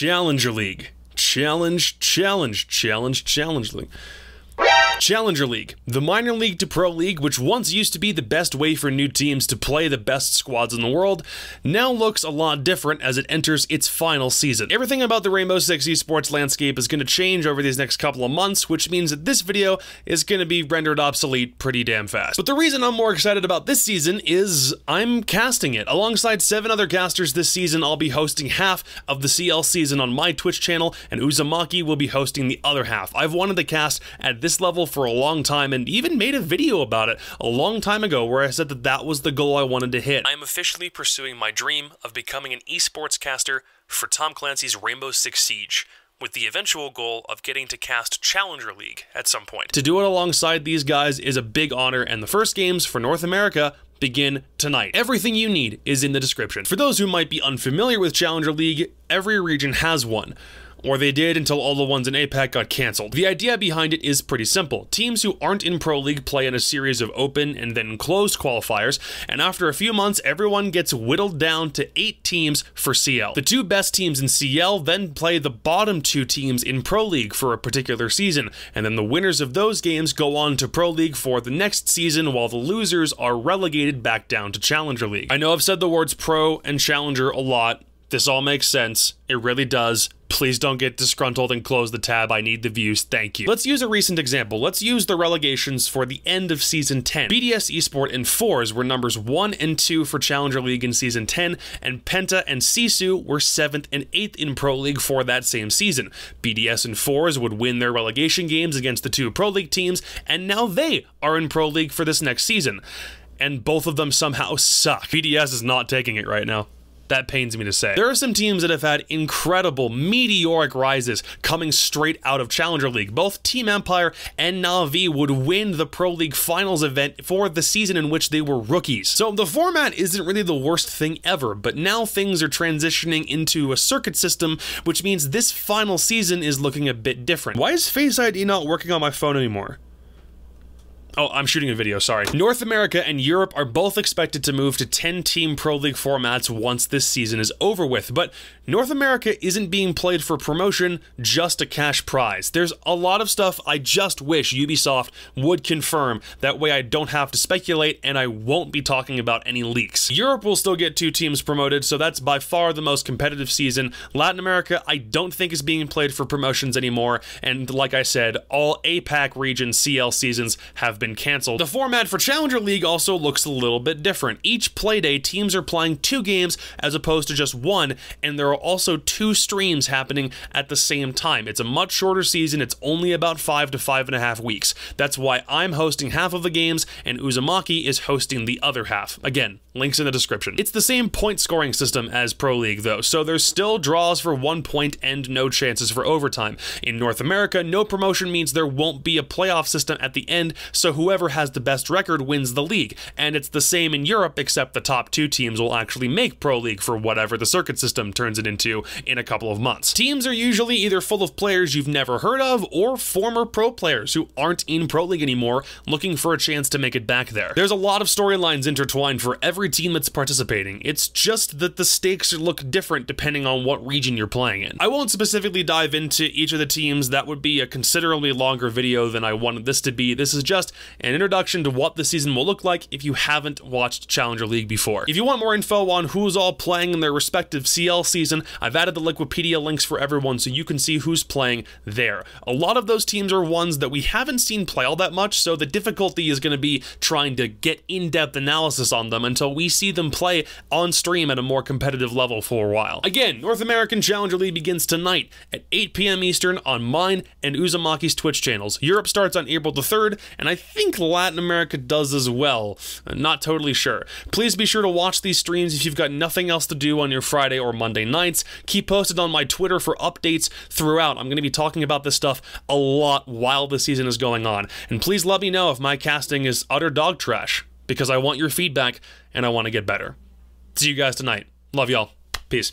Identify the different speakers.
Speaker 1: Challenger League. Challenge, challenge, challenge, challenge league. Challenger League, the minor league to pro league, which once used to be the best way for new teams to play the best squads in the world, now looks a lot different as it enters its final season. Everything about the Rainbow Six esports landscape is going to change over these next couple of months, which means that this video is going to be rendered obsolete pretty damn fast. But the reason I'm more excited about this season is I'm casting it. Alongside seven other casters this season, I'll be hosting half of the CL season on my Twitch channel, and Uzumaki will be hosting the other half. I've wanted to cast at this level for a long time and even made a video about it a long time ago where I said that that was the goal I wanted to hit. I am officially pursuing my dream of becoming an esports caster for Tom Clancy's Rainbow Six Siege with the eventual goal of getting to cast Challenger League at some point. To do it alongside these guys is a big honor, and the first games for North America begin tonight. Everything you need is in the description. For those who might be unfamiliar with Challenger League, every region has one. Or they did until all the ones in APAC got cancelled. The idea behind it is pretty simple. Teams who aren't in Pro League play in a series of open and then closed qualifiers, and after a few months, everyone gets whittled down to eight teams for CL. The two best teams in CL then play the bottom two teams in Pro League for a particular season, and then the winners of those games go on to Pro League for the next season, while the losers are relegated back down to Challenger League. I know I've said the words pro and challenger a lot. This all makes sense. It really does. Please don't get disgruntled and close the tab. I need the views. Thank you. Let's use a recent example. Let's use the relegations for the end of season 10. BDS Esport and Fours were numbers 1 and 2 for Challenger League in season 10, and Penta and Sisu were 7th and 8th in Pro League for that same season. BDS and Fours would win their relegation games against the two Pro League teams, and now they are in Pro League for this next season. And both of them somehow suck. BDS is not taking it right now. That pains me to say. There are some teams that have had incredible, meteoric rises coming straight out of Challenger League. Both Team Empire and Na'Vi would win the Pro League Finals event for the season in which they were rookies. So the format isn't really the worst thing ever, but now things are transitioning into a circuit system, which means this final season is looking a bit different. Why is Face ID not working on my phone anymore? Oh, I'm shooting a video, sorry. North America and Europe are both expected to move to 10 team Pro League formats once this season is over with, but North America isn't being played for promotion, just a cash prize. There's a lot of stuff I just wish Ubisoft would confirm, that way I don't have to speculate and I won't be talking about any leaks. Europe will still get two teams promoted, so that's by far the most competitive season. Latin America, I don't think is being played for promotions anymore, and like I said, all APAC region CL seasons have been been cancelled. The format for Challenger League also looks a little bit different. Each playday, teams are playing two games as opposed to just one, and there are also two streams happening at the same time. It's a much shorter season, it's only about five to five and a half weeks. That's why I'm hosting half of the games, and Uzumaki is hosting the other half. Again, links in the description. It's the same point scoring system as Pro League, though, so there's still draws for one point and no chances for overtime. In North America, no promotion means there won't be a playoff system at the end, so whoever has the best record wins the league, and it's the same in Europe, except the top two teams will actually make Pro League for whatever the circuit system turns it into in a couple of months. Teams are usually either full of players you've never heard of or former pro players who aren't in Pro League anymore looking for a chance to make it back there. There's a lot of storylines intertwined for every team that's participating, it's just that the stakes look different depending on what region you're playing in. I won't specifically dive into each of the teams, that would be a considerably longer video than I wanted this to be, this is just an introduction to what the season will look like if you haven't watched Challenger League before. If you want more info on who's all playing in their respective CL season, I've added the Liquipedia links for everyone so you can see who's playing there. A lot of those teams are ones that we haven't seen play all that much, so the difficulty is going to be trying to get in-depth analysis on them until we see them play on stream at a more competitive level for a while. Again, North American Challenger League begins tonight at 8 p.m. Eastern on mine and Uzumaki's Twitch channels. Europe starts on April the 3rd, and I think Latin America does as well. Uh, not totally sure. Please be sure to watch these streams if you've got nothing else to do on your Friday or Monday nights. Keep posted on my Twitter for updates throughout. I'm going to be talking about this stuff a lot while the season is going on. And please let me know if my casting is utter dog trash because I want your feedback and I want to get better. See you guys tonight. Love y'all.